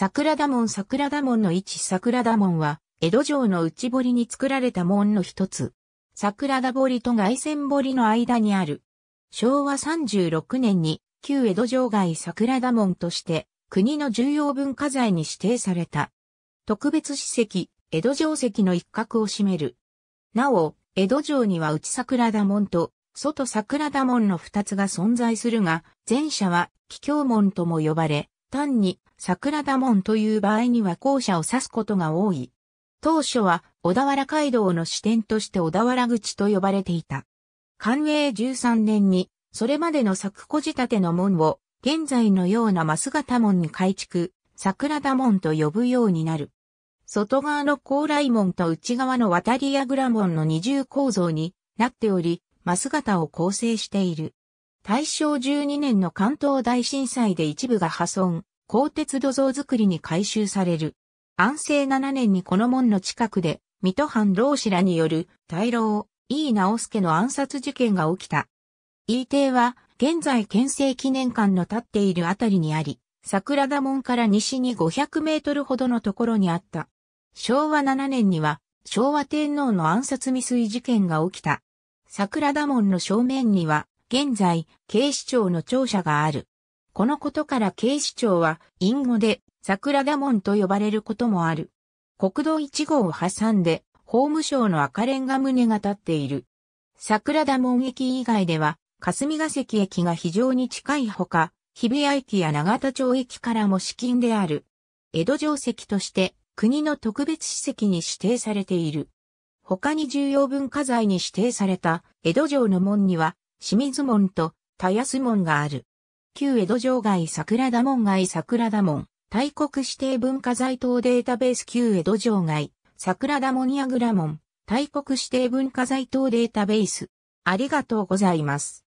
桜田門桜田門の位置桜田門は、江戸城の内堀に作られた門の一つ。桜田堀と外線堀の間にある。昭和36年に、旧江戸城外桜田門として、国の重要文化財に指定された。特別史跡、江戸城跡の一角を占める。なお、江戸城には内桜田門と、外桜田門の二つが存在するが、前者は、桔梗門とも呼ばれ、単に桜田門という場合には校舎を指すことが多い。当初は小田原街道の支点として小田原口と呼ばれていた。寛永13年に、それまでの作古仕立ての門を、現在のようなマス型門に改築、桜田門と呼ぶようになる。外側の高麗門と内側の渡り櫓門の二重構造になっており、マス型を構成している。大正12年の関東大震災で一部が破損、鋼鉄土蔵造りに改修される。安政7年にこの門の近くで、水戸藩老子らによる大老、井伊直助の暗殺事件が起きた。伊邸は、現在県政記念館の建っているあたりにあり、桜田門から西に500メートルほどのところにあった。昭和7年には、昭和天皇の暗殺未遂事件が起きた。桜田門の正面には、現在、警視庁の庁舎がある。このことから警視庁は、隠語で、桜田門と呼ばれることもある。国道1号を挟んで、法務省の赤レンガ棟が立っている。桜田門駅以外では、霞ヶ関駅が非常に近いほか、日比谷駅や長田町駅からも至近である。江戸城跡として国の特別史跡に指定されている。他に重要文化財に指定された江戸城の門には清水門と田安門がある。旧江戸城外桜田門外桜田門、大国指定文化財等データベース旧江戸城外、桜田門櫓門、大国指定文化財等データベース。ありがとうございます。